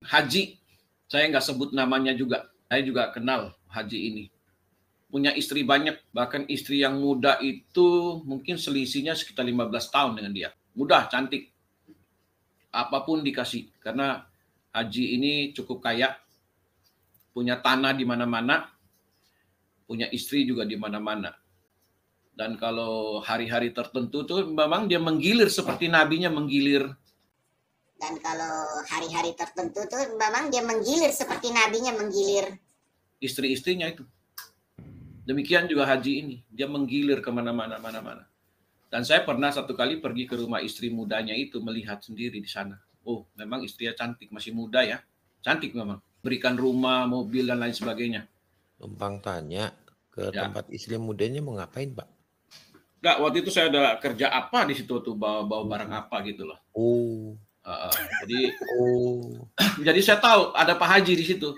Haji, saya nggak sebut namanya juga. Saya juga kenal Haji ini. Punya istri banyak, bahkan istri yang muda itu mungkin selisihnya sekitar 15 tahun dengan dia. Mudah, cantik. Apapun dikasih. Karena Haji ini cukup kaya, punya tanah di mana-mana, punya istri juga di mana-mana. Dan kalau hari-hari tertentu tuh memang dia menggilir seperti nabinya menggilir dan kalau hari-hari tertentu tuh memang dia menggilir seperti nabinya menggilir istri-istrinya itu demikian juga haji ini dia menggilir kemana-mana mana-mana dan saya pernah satu kali pergi ke rumah istri mudanya itu melihat sendiri di sana oh memang istrinya cantik masih muda ya cantik memang berikan rumah mobil dan lain sebagainya Lumpang tanya ke ya. tempat istri mudanya mau ngapain pak Enggak, waktu itu saya ada kerja apa di situ tuh bawa bawa barang apa gitu loh. Oh jadi oh. jadi saya tahu ada Pak Haji di situ.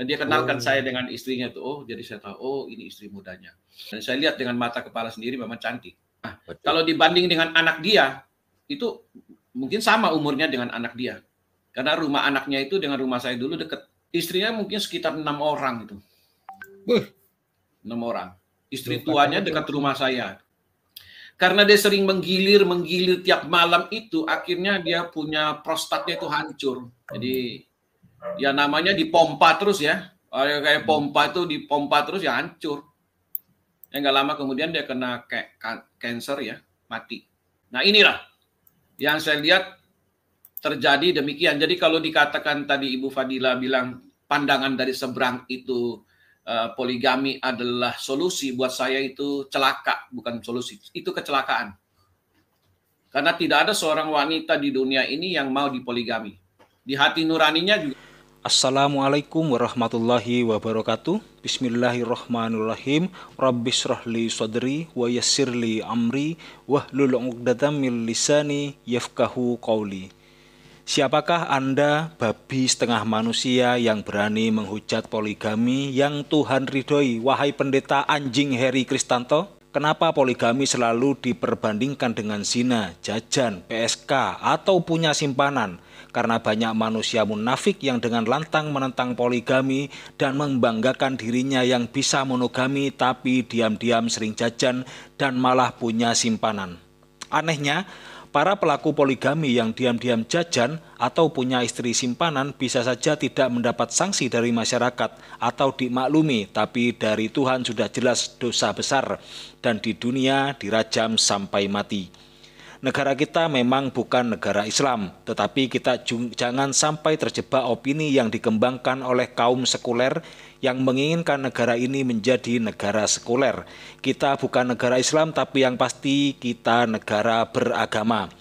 Dia kenalkan oh. saya dengan istrinya tuh. Oh, jadi saya tahu oh ini istri mudanya. Dan saya lihat dengan mata kepala sendiri memang cantik. Nah, kalau dibanding dengan anak dia itu mungkin sama umurnya dengan anak dia. Karena rumah anaknya itu dengan rumah saya dulu deket. Istrinya mungkin sekitar enam orang itu. Enam orang. Istri tuanya dekat rumah saya karena dia sering menggilir menggilir tiap malam itu akhirnya dia punya prostatnya itu hancur jadi ya namanya dipompa terus ya kayak pompa itu dipompa terus ya hancur ya nggak lama kemudian dia kena kayak cancer ya mati nah inilah yang saya lihat terjadi demikian jadi kalau dikatakan tadi Ibu Fadila bilang pandangan dari seberang itu Eh, poligami adalah solusi buat saya itu celaka, bukan solusi. Itu kecelakaan. Karena tidak ada seorang wanita di dunia ini yang mau dipoligami. Di hati nuraninya juga. Assalamualaikum warahmatullahi wabarakatuh. Bismillahirrahmanirrahim. Rabbi syrahli sadri wa yassirli amri wahlul 'uqdatam min lisani yafqahu qawli. Siapakah Anda, babi setengah manusia yang berani menghujat poligami yang Tuhan ridhoi, wahai pendeta anjing Heri Kristanto? Kenapa poligami selalu diperbandingkan dengan zina, jajan, PSK, atau punya simpanan? Karena banyak manusia munafik yang dengan lantang menentang poligami dan membanggakan dirinya yang bisa monogami tapi diam-diam sering jajan dan malah punya simpanan. Anehnya, Para pelaku poligami yang diam-diam jajan atau punya istri simpanan bisa saja tidak mendapat sanksi dari masyarakat atau dimaklumi, tapi dari Tuhan sudah jelas dosa besar dan di dunia dirajam sampai mati negara kita memang bukan negara Islam, tetapi kita jangan sampai terjebak opini yang dikembangkan oleh kaum sekuler yang menginginkan negara ini menjadi negara sekuler. Kita bukan negara Islam, tapi yang pasti kita negara beragama.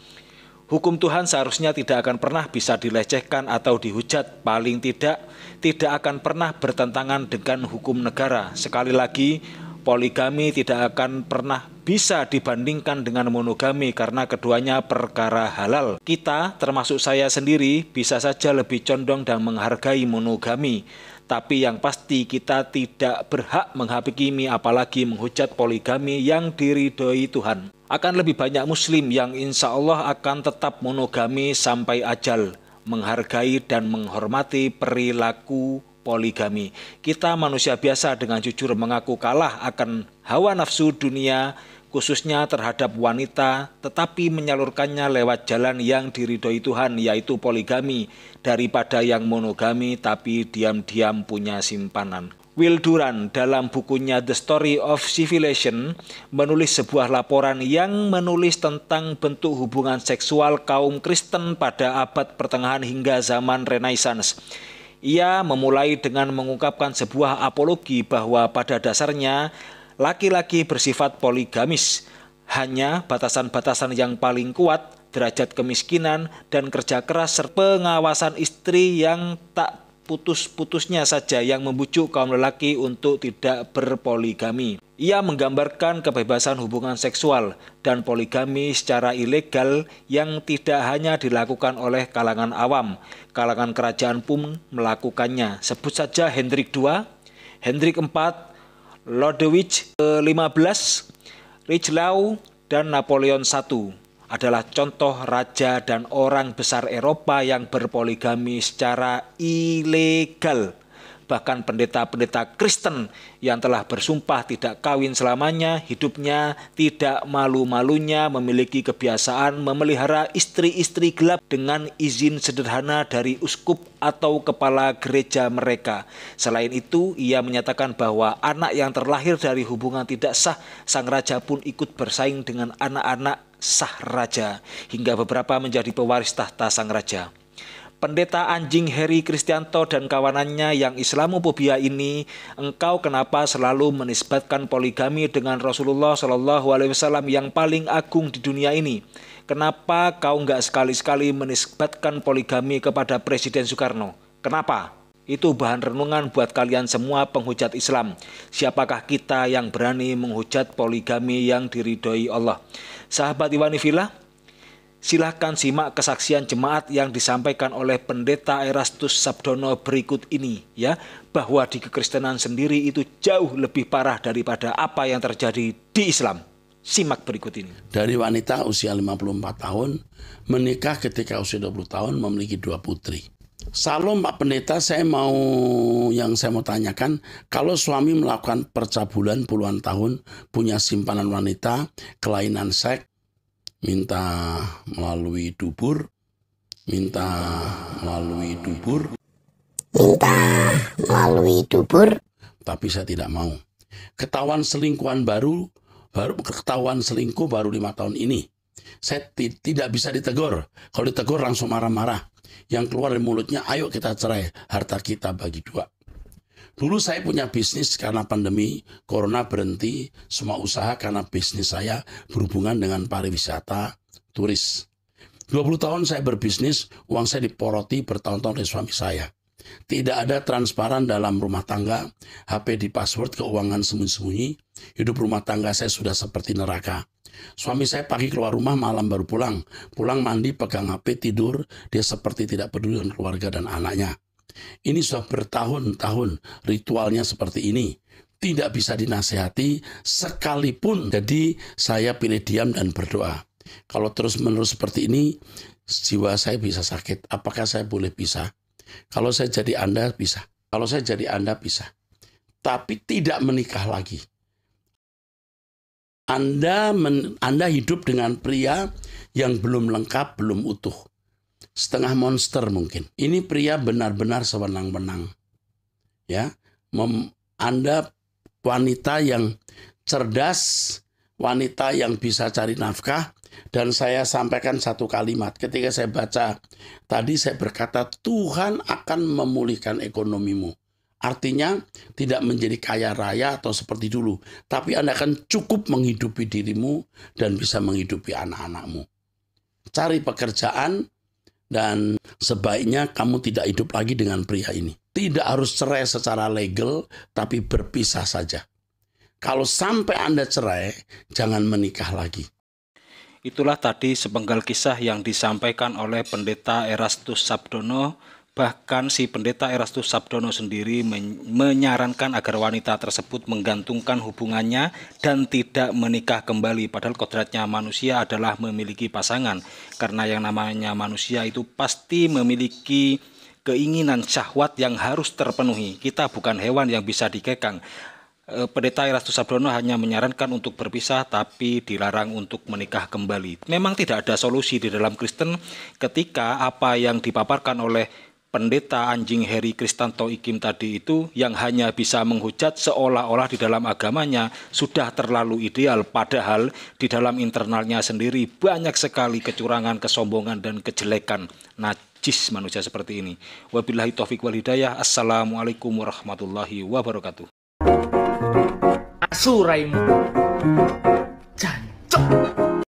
Hukum Tuhan seharusnya tidak akan pernah bisa dilecehkan atau dihujat, paling tidak tidak akan pernah bertentangan dengan hukum negara. Sekali lagi, Poligami tidak akan pernah bisa dibandingkan dengan monogami karena keduanya perkara halal. Kita, termasuk saya sendiri, bisa saja lebih condong dan menghargai monogami. Tapi yang pasti kita tidak berhak menghakimi apalagi menghujat poligami yang diridhoi Tuhan. Akan lebih banyak muslim yang insya Allah akan tetap monogami sampai ajal, menghargai dan menghormati perilaku poligami. Kita manusia biasa dengan jujur mengaku kalah akan hawa nafsu dunia khususnya terhadap wanita, tetapi menyalurkannya lewat jalan yang diridhoi Tuhan, yaitu poligami, daripada yang monogami tapi diam-diam punya simpanan. Will Duran dalam bukunya The Story of Civilization menulis sebuah laporan yang menulis tentang bentuk hubungan seksual kaum Kristen pada abad pertengahan hingga zaman Renaissance. Ia memulai dengan mengungkapkan sebuah apologi bahwa pada dasarnya laki-laki bersifat poligamis. Hanya batasan-batasan yang paling kuat, derajat kemiskinan, dan kerja keras serta pengawasan istri yang tak putus-putusnya saja yang membujuk kaum lelaki untuk tidak berpoligami. Ia menggambarkan kebebasan hubungan seksual dan poligami secara ilegal yang tidak hanya dilakukan oleh kalangan awam, kalangan kerajaan pun melakukannya. Sebut saja Hendrik II, Hendrik IV, Lodewijk ke Richelieu, dan Napoleon I adalah contoh raja dan orang besar Eropa yang berpoligami secara ilegal bahkan pendeta-pendeta Kristen yang telah bersumpah tidak kawin selamanya, hidupnya tidak malu-malunya memiliki kebiasaan memelihara istri-istri gelap dengan izin sederhana dari uskup atau kepala gereja mereka. Selain itu, ia menyatakan bahwa anak yang terlahir dari hubungan tidak sah, sang raja pun ikut bersaing dengan anak-anak sah raja hingga beberapa menjadi pewaris tahta sang raja. Pendeta anjing Heri Kristianto dan kawanannya yang Islamophobia ini, engkau kenapa selalu menisbatkan poligami dengan Rasulullah Shallallahu Alaihi Wasallam yang paling agung di dunia ini? Kenapa kau nggak sekali-sekali menisbatkan poligami kepada Presiden Soekarno? Kenapa? Itu bahan renungan buat kalian semua penghujat Islam. Siapakah kita yang berani menghujat poligami yang diridhoi Allah? Sahabat Iwani Silahkan simak kesaksian jemaat yang disampaikan oleh pendeta Erastus Sabdono berikut ini ya bahwa di kekristenan sendiri itu jauh lebih parah daripada apa yang terjadi di Islam. Simak berikut ini. Dari wanita usia 54 tahun menikah ketika usia 20 tahun memiliki dua putri. Salam Pak Pendeta, saya mau yang saya mau tanyakan, kalau suami melakukan percabulan puluhan tahun, punya simpanan wanita, kelainan seks, minta melalui dubur, minta melalui dubur, minta melalui dubur, tapi saya tidak mau. Ketahuan selingkuhan baru, baru ketahuan selingkuh baru lima tahun ini. Saya tidak bisa ditegur. Kalau ditegur langsung marah-marah. Yang keluar dari mulutnya, ayo kita cerai. Harta kita bagi dua. Dulu saya punya bisnis karena pandemi, corona berhenti, semua usaha karena bisnis saya berhubungan dengan pariwisata, turis. 20 tahun saya berbisnis, uang saya diporoti bertahun-tahun oleh suami saya. Tidak ada transparan dalam rumah tangga, HP di password keuangan sembunyi-sembunyi, hidup rumah tangga saya sudah seperti neraka. Suami saya pagi keluar rumah, malam baru pulang. Pulang mandi, pegang HP, tidur, dia seperti tidak peduli dengan keluarga dan anaknya. Ini sudah bertahun-tahun ritualnya seperti ini. Tidak bisa dinasehati sekalipun. Jadi saya pilih diam dan berdoa. Kalau terus-menerus seperti ini, jiwa saya bisa sakit. Apakah saya boleh bisa? Kalau saya jadi Anda, bisa. Kalau saya jadi Anda, bisa. Tapi tidak menikah lagi. Anda men, Anda hidup dengan pria yang belum lengkap, belum utuh setengah monster mungkin. Ini pria benar-benar sewenang-wenang. Ya, Mem, Anda wanita yang cerdas, wanita yang bisa cari nafkah dan saya sampaikan satu kalimat ketika saya baca tadi saya berkata Tuhan akan memulihkan ekonomimu. Artinya tidak menjadi kaya raya atau seperti dulu, tapi Anda akan cukup menghidupi dirimu dan bisa menghidupi anak-anakmu. Cari pekerjaan, dan sebaiknya kamu tidak hidup lagi dengan pria ini. Tidak harus cerai secara legal, tapi berpisah saja. Kalau sampai Anda cerai, jangan menikah lagi. Itulah tadi sepenggal kisah yang disampaikan oleh Pendeta Erastus Sabdono Bahkan si pendeta Erastus Sabdono sendiri menyarankan agar wanita tersebut menggantungkan hubungannya dan tidak menikah kembali padahal kodratnya manusia adalah memiliki pasangan karena yang namanya manusia itu pasti memiliki keinginan syahwat yang harus terpenuhi. Kita bukan hewan yang bisa dikekang. Eh, pendeta Erastus Sabdono hanya menyarankan untuk berpisah tapi dilarang untuk menikah kembali. Memang tidak ada solusi di dalam Kristen ketika apa yang dipaparkan oleh pendeta anjing Heri Kristanto Ikim tadi itu yang hanya bisa menghujat seolah-olah di dalam agamanya sudah terlalu ideal padahal di dalam internalnya sendiri banyak sekali kecurangan, kesombongan dan kejelekan najis manusia seperti ini. Wabillahi taufik wal hidayah. Assalamualaikum warahmatullahi wabarakatuh. Asuraimu. Jancok.